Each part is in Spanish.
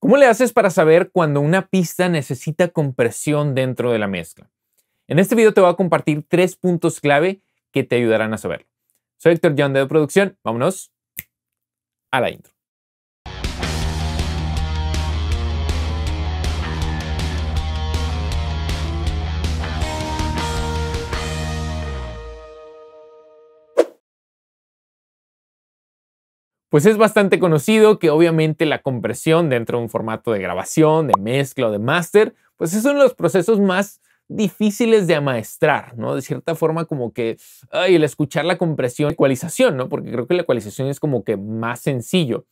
¿Cómo le haces para saber cuando una pista necesita compresión dentro de la mezcla? En este video te voy a compartir tres puntos clave que te ayudarán a saberlo. Soy Héctor John de Producción, vámonos a la intro. pues es bastante conocido que obviamente la compresión dentro de un formato de grabación, de mezcla o de máster, pues es uno de los procesos más difíciles de amaestrar, ¿no? De cierta forma como que, ay, el escuchar la compresión, ecualización, ¿no? Porque creo que la ecualización es como que más sencillo.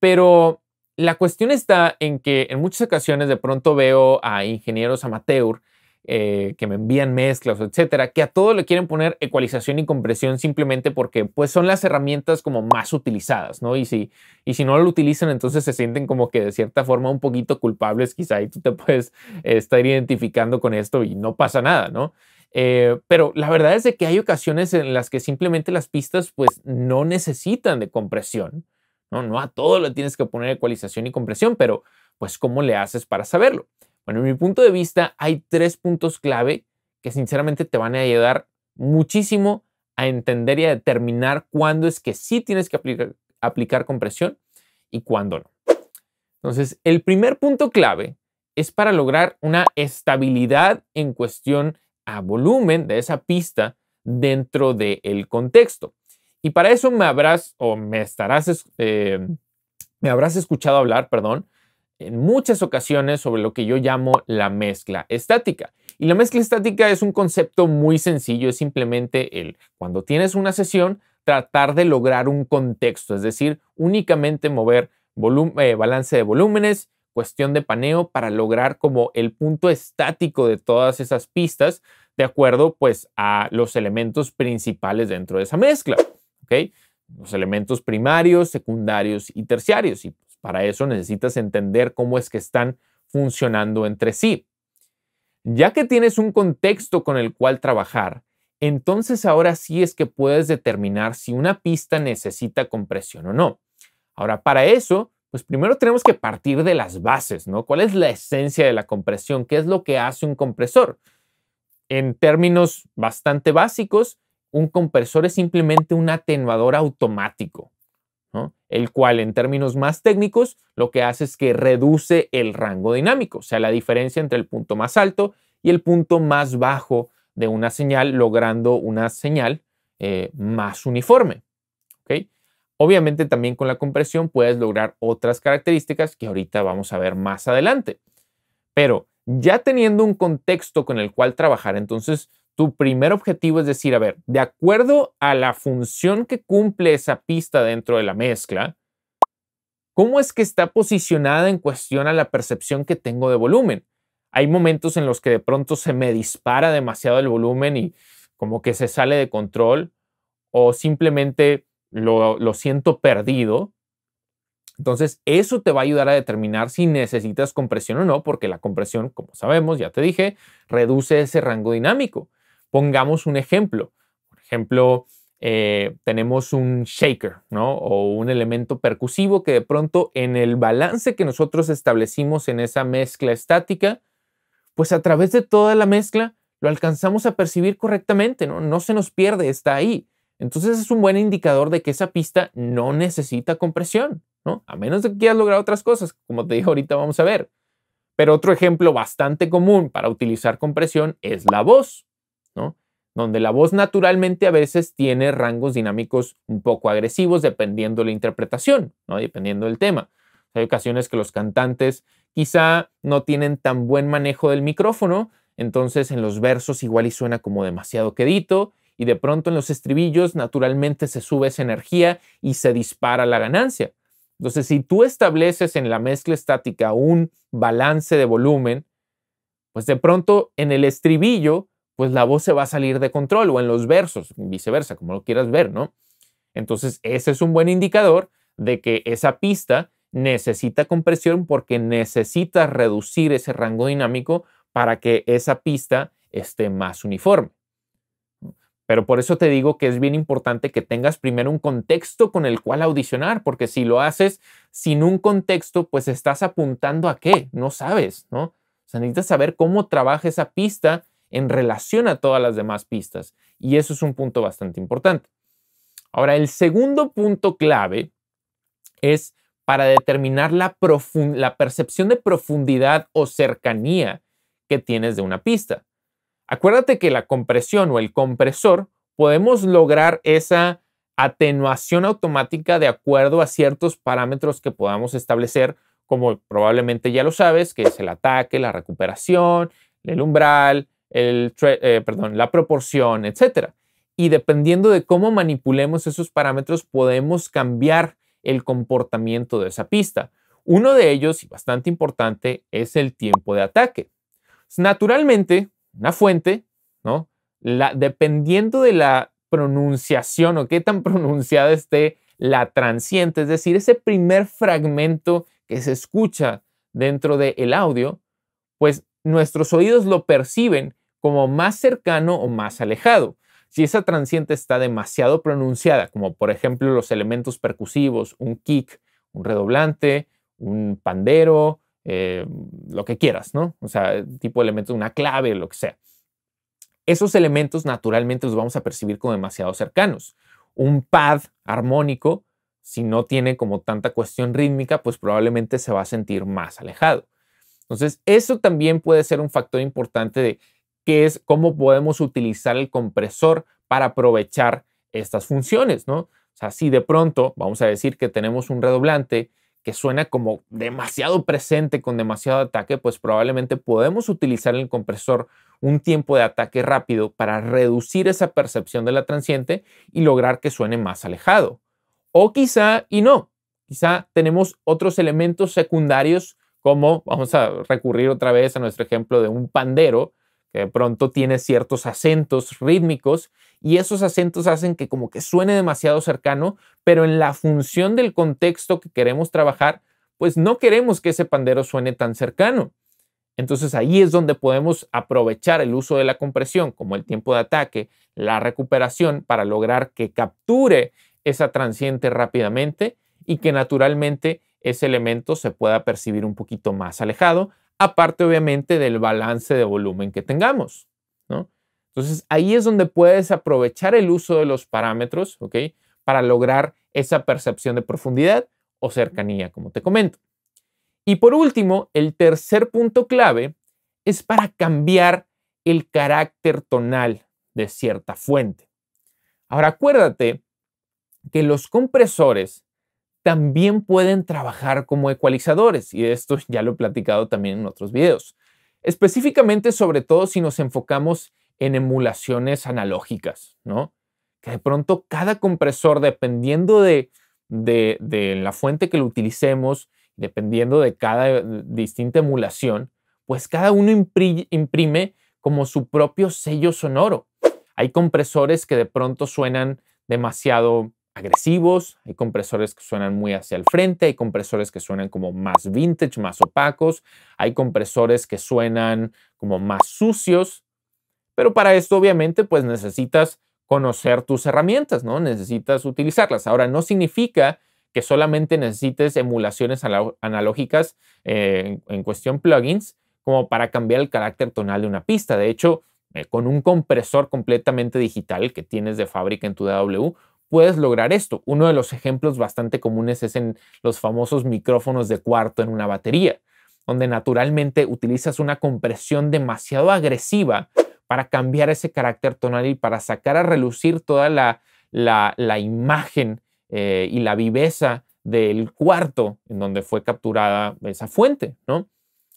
Pero la cuestión está en que en muchas ocasiones de pronto veo a ingenieros amateur eh, que me envían mezclas, etcétera, que a todo le quieren poner ecualización y compresión simplemente porque pues son las herramientas como más utilizadas, ¿no? Y si, y si no lo utilizan, entonces se sienten como que de cierta forma un poquito culpables quizá y tú te puedes estar identificando con esto y no pasa nada, ¿no? Eh, pero la verdad es de que hay ocasiones en las que simplemente las pistas pues no necesitan de compresión, ¿no? No a todo le tienes que poner ecualización y compresión, pero pues ¿cómo le haces para saberlo? Bueno, en mi punto de vista hay tres puntos clave que sinceramente te van a ayudar muchísimo a entender y a determinar cuándo es que sí tienes que aplicar, compresión y cuándo no. Entonces, el primer punto clave es para lograr una estabilidad en cuestión a volumen de esa pista dentro del contexto. Y para eso me habrás o me estarás, eh, me habrás escuchado hablar, perdón, en muchas ocasiones sobre lo que yo llamo la mezcla estática. Y la mezcla estática es un concepto muy sencillo, es simplemente el cuando tienes una sesión tratar de lograr un contexto, es decir, únicamente mover eh, balance de volúmenes, cuestión de paneo para lograr como el punto estático de todas esas pistas de acuerdo pues a los elementos principales dentro de esa mezcla, Los elementos primarios, secundarios y terciarios y para eso necesitas entender cómo es que están funcionando entre sí. Ya que tienes un contexto con el cual trabajar, entonces ahora sí es que puedes determinar si una pista necesita compresión o no. Ahora, para eso, pues primero tenemos que partir de las bases, ¿no? ¿Cuál es la esencia de la compresión? ¿Qué es lo que hace un compresor? En términos bastante básicos, un compresor es simplemente un atenuador automático el cual en términos más técnicos lo que hace es que reduce el rango dinámico, o sea, la diferencia entre el punto más alto y el punto más bajo de una señal, logrando una señal eh, más uniforme. Obviamente también con la compresión puedes lograr otras características que ahorita vamos a ver más adelante. Pero ya teniendo un contexto con el cual trabajar, entonces tu primer objetivo es decir, a ver, de acuerdo a la función que cumple esa pista dentro de la mezcla, ¿cómo es que está posicionada en cuestión a la percepción que tengo de volumen? Hay momentos en los que de pronto se me dispara demasiado el volumen y como que se sale de control o simplemente lo, siento perdido. Entonces, eso te va a ayudar a determinar si necesitas compresión o no, porque la compresión, como sabemos, ya te dije, reduce ese rango dinámico. Pongamos un ejemplo. Por ejemplo, eh, tenemos un shaker, ¿no? O un elemento percusivo que de pronto en el balance que nosotros establecimos en esa mezcla estática, pues a través de toda la mezcla lo alcanzamos a percibir correctamente, ¿no? No se nos pierde, está ahí. Entonces es un buen indicador de que esa pista no necesita compresión, ¿no? A menos de que quieras logrado otras cosas, como te dije ahorita vamos a ver. Pero otro ejemplo bastante común para utilizar compresión es la voz. Donde la voz naturalmente a veces tiene rangos dinámicos un poco agresivos dependiendo de la interpretación, Dependiendo del tema. Hay ocasiones que los cantantes quizá no tienen tan buen manejo del micrófono, entonces en los versos igual y suena como demasiado quedito y de pronto en los estribillos naturalmente se sube esa energía y se dispara la ganancia. Entonces, si tú estableces en la mezcla estática un balance de volumen, pues de pronto en el estribillo pues la voz se va a salir de control o en los versos, viceversa, como lo quieras ver, ¿no? Entonces, ese es un buen indicador de que esa pista necesita compresión porque necesita reducir ese rango dinámico para que esa pista esté más uniforme. Pero por eso te digo que es bien importante que tengas primero un contexto con el cual audicionar, porque si lo haces sin un contexto, pues estás apuntando a qué, no sabes, ¿no? O sea, necesitas saber cómo trabaja esa pista en relación a todas las demás pistas. Y eso es un punto bastante importante. Ahora, el segundo punto clave es para determinar la, percepción de profundidad o cercanía que tienes de una pista. Acuérdate que la compresión o el compresor podemos lograr esa atenuación automática de acuerdo a ciertos parámetros que podamos establecer, como probablemente ya lo sabes, que es el ataque, la recuperación, el umbral, eh, la proporción, etc. Y dependiendo de cómo manipulemos esos parámetros, podemos cambiar el comportamiento de esa pista. Uno de ellos, y bastante importante, es el tiempo de ataque. Naturalmente, una fuente, ¿no? La, dependiendo de la pronunciación o qué tan pronunciada esté la transiente, es decir, ese primer fragmento que se escucha dentro del el audio, pues nuestros oídos lo perciben como más cercano o más alejado. Si esa transiente está demasiado pronunciada, como por ejemplo los elementos percusivos, un kick, un redoblante, un pandero, eh, lo que quieras, ¿no? O sea, tipo de elemento, una clave, lo que sea. Esos elementos naturalmente los vamos a percibir como demasiado cercanos. Un pad armónico, si no tiene como tanta cuestión rítmica, pues probablemente se va a sentir más alejado. Entonces, eso también puede ser un factor importante de que es cómo podemos utilizar el compresor para aprovechar estas funciones, ¿no? O sea, si de pronto vamos a decir que tenemos un redoblante que suena como demasiado presente con demasiado ataque, pues probablemente podemos utilizar el compresor un tiempo de ataque rápido para reducir esa percepción de la transiente y lograr que suene más alejado. O quizá y no, quizá tenemos otros elementos secundarios como, vamos a recurrir otra vez a nuestro ejemplo de un pandero, que de pronto tiene ciertos acentos rítmicos y esos acentos hacen que como que suene demasiado cercano, pero en la función del contexto que queremos trabajar, pues no queremos que ese pandero suene tan cercano. Entonces ahí es donde podemos aprovechar el uso de la compresión, como el tiempo de ataque, la recuperación, para lograr que capture esa transiente rápidamente y que naturalmente ese elemento se pueda percibir un poquito más alejado, aparte obviamente del balance de volumen que tengamos, ¿no? Entonces ahí es donde puedes aprovechar el uso de los parámetros, ¿ok? Para lograr esa percepción de profundidad o cercanía, como te comento. Y por último, el tercer punto clave es para cambiar el carácter tonal de cierta fuente. Ahora acuérdate que los compresores también pueden trabajar como ecualizadores, y esto ya lo he platicado también en otros videos. Específicamente, sobre todo si nos enfocamos en emulaciones analógicas, ¿no? Que de pronto cada compresor, dependiendo de, la fuente que lo utilicemos, dependiendo de cada distinta emulación, pues cada uno imprime como su propio sello sonoro. Hay compresores que de pronto suenan demasiado agresivos, hay compresores que suenan muy hacia el frente, hay compresores que suenan como más vintage, más opacos, hay compresores que suenan como más sucios, pero para esto obviamente pues necesitas conocer tus herramientas, ¿no? Necesitas utilizarlas. Ahora, no significa que solamente necesites emulaciones analógicas eh, en, cuestión plugins como para cambiar el carácter tonal de una pista. De hecho, eh, con un compresor completamente digital que tienes de fábrica en tu DAW, puedes lograr esto. Uno de los ejemplos bastante comunes es en los famosos micrófonos de cuarto en una batería, donde naturalmente utilizas una compresión demasiado agresiva para cambiar ese carácter tonal y para sacar a relucir toda la, la, imagen eh, y la viveza del cuarto en donde fue capturada esa fuente, ¿no?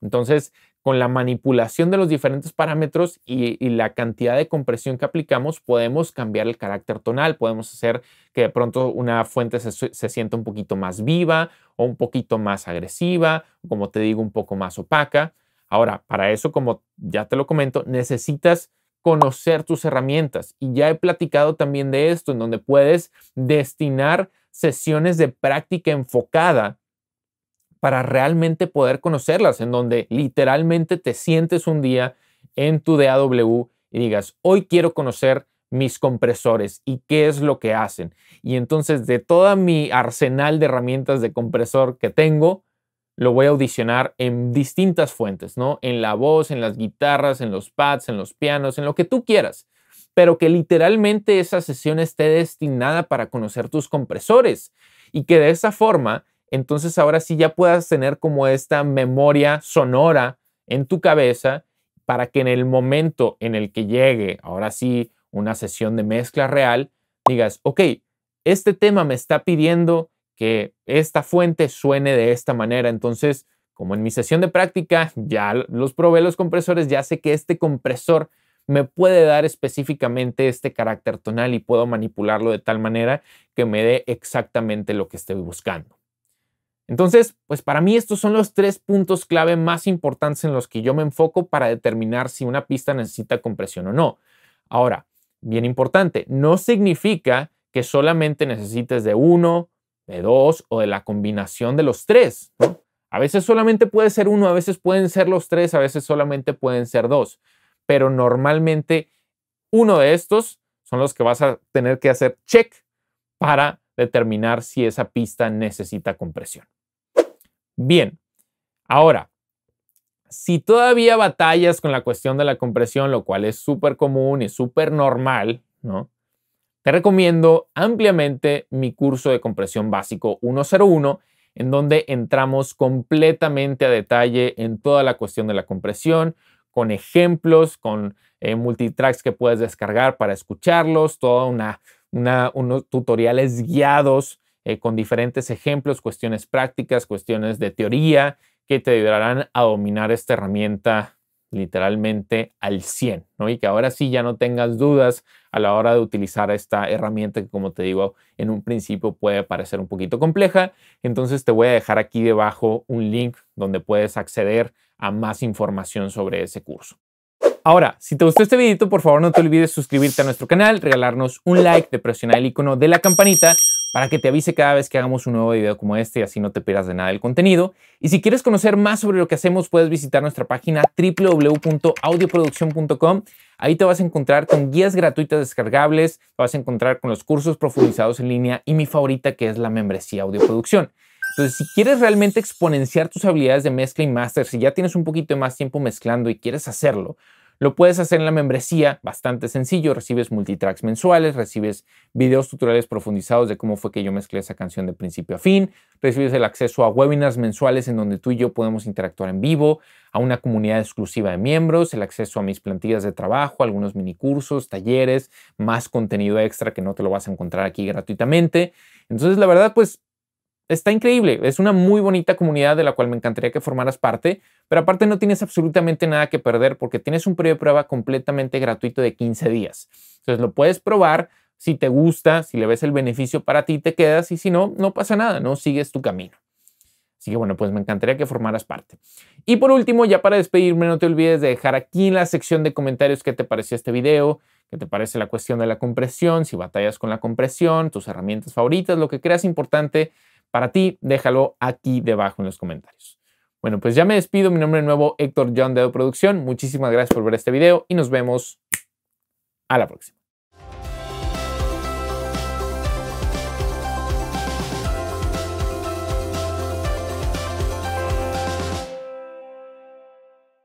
Entonces, con la manipulación de los diferentes parámetros y, la cantidad de compresión que aplicamos, podemos cambiar el carácter tonal, podemos hacer que de pronto una fuente se, se, sienta un poquito más viva o un poquito más agresiva, como te digo, un poco más opaca. Ahora, para eso, como ya te lo comento, necesitas conocer tus herramientas y ya he platicado también de esto, en donde puedes destinar sesiones de práctica enfocada para realmente poder conocerlas, en donde literalmente te sientes un día en tu DAW y digas, hoy quiero conocer mis compresores y qué es lo que hacen. Y entonces de todo mi arsenal de herramientas de compresor que tengo, lo voy a audicionar en distintas fuentes, ¿no? En la voz, en las guitarras, en los pads, en los pianos, en lo que tú quieras. Pero que literalmente esa sesión esté destinada para conocer tus compresores y que de esa forma entonces ahora sí ya puedas tener como esta memoria sonora en tu cabeza para que en el momento en el que llegue, ahora sí, una sesión de mezcla real, digas, ok, este tema me está pidiendo que esta fuente suene de esta manera. Entonces, como en mi sesión de práctica, ya los probé los compresores, ya sé que este compresor me puede dar específicamente este carácter tonal y puedo manipularlo de tal manera que me dé exactamente lo que estoy buscando. Entonces, pues para mí estos son los tres puntos clave más importantes en los que yo me enfoco para determinar si una pista necesita compresión o no. Ahora, bien importante, no significa que solamente necesites de uno, de dos o de la combinación de los tres. A veces solamente puede ser uno, a veces pueden ser los tres, a veces solamente pueden ser dos, pero normalmente uno de estos son los que vas a tener que hacer check para determinar si esa pista necesita compresión. Bien, ahora, si todavía batallas con la cuestión de la compresión, lo cual es súper común y súper normal, ¿no? Te recomiendo ampliamente mi curso de compresión básico 101, en donde entramos completamente a detalle en toda la cuestión de la compresión, con ejemplos, con eh, multitracks que puedes descargar para escucharlos, toda una unos tutoriales guiados eh, con diferentes ejemplos, cuestiones prácticas, cuestiones de teoría que te ayudarán a dominar esta herramienta literalmente al 100, ¿no? Y que ahora sí ya no tengas dudas a la hora de utilizar esta herramienta que como te digo en un principio puede parecer un poquito compleja. Entonces te voy a dejar aquí debajo un link donde puedes acceder a más información sobre ese curso. Ahora, si te gustó este videito, por favor no te olvides suscribirte a nuestro canal, regalarnos un like, de presionar el icono de la campanita para que te avise cada vez que hagamos un nuevo video como este y así no te pierdas de nada del contenido. Y si quieres conocer más sobre lo que hacemos, puedes visitar nuestra página www.audioproduccion.com. Ahí te vas a encontrar con guías gratuitas descargables, te vas a encontrar con los cursos profundizados en línea y mi favorita que es la membresía Audioproducción. Entonces, si quieres realmente exponenciar tus habilidades de mezcla y master, si ya tienes un poquito de más tiempo mezclando y quieres hacerlo, lo puedes hacer en la membresía, bastante sencillo, recibes multitracks mensuales, recibes videos tutoriales profundizados de cómo fue que yo mezclé esa canción de principio a fin, recibes el acceso a webinars mensuales en donde tú y yo podemos interactuar en vivo, a una comunidad exclusiva de miembros, el acceso a mis plantillas de trabajo, algunos minicursos, talleres, más contenido extra que no te lo vas a encontrar aquí gratuitamente. Entonces, la verdad, pues está increíble, es una muy bonita comunidad de la cual me encantaría que formaras parte, pero aparte no tienes absolutamente nada que perder porque tienes un periodo de prueba completamente gratuito de 15 días. Entonces lo puedes probar, si te gusta, si le ves el beneficio para ti, te quedas y si no, no pasa nada, no sigues tu camino. Así que bueno, pues me encantaría que formaras parte. Y por último, ya para despedirme, no te olvides de dejar aquí en la sección de comentarios qué te pareció este video, qué te parece la cuestión de la compresión, si batallas con la compresión, tus herramientas favoritas, lo que creas importante para ti, déjalo aquí debajo en los comentarios. Bueno, pues ya me despido. Mi nombre es nuevo, Héctor John de Producción. Muchísimas gracias por ver este video y nos vemos a la próxima.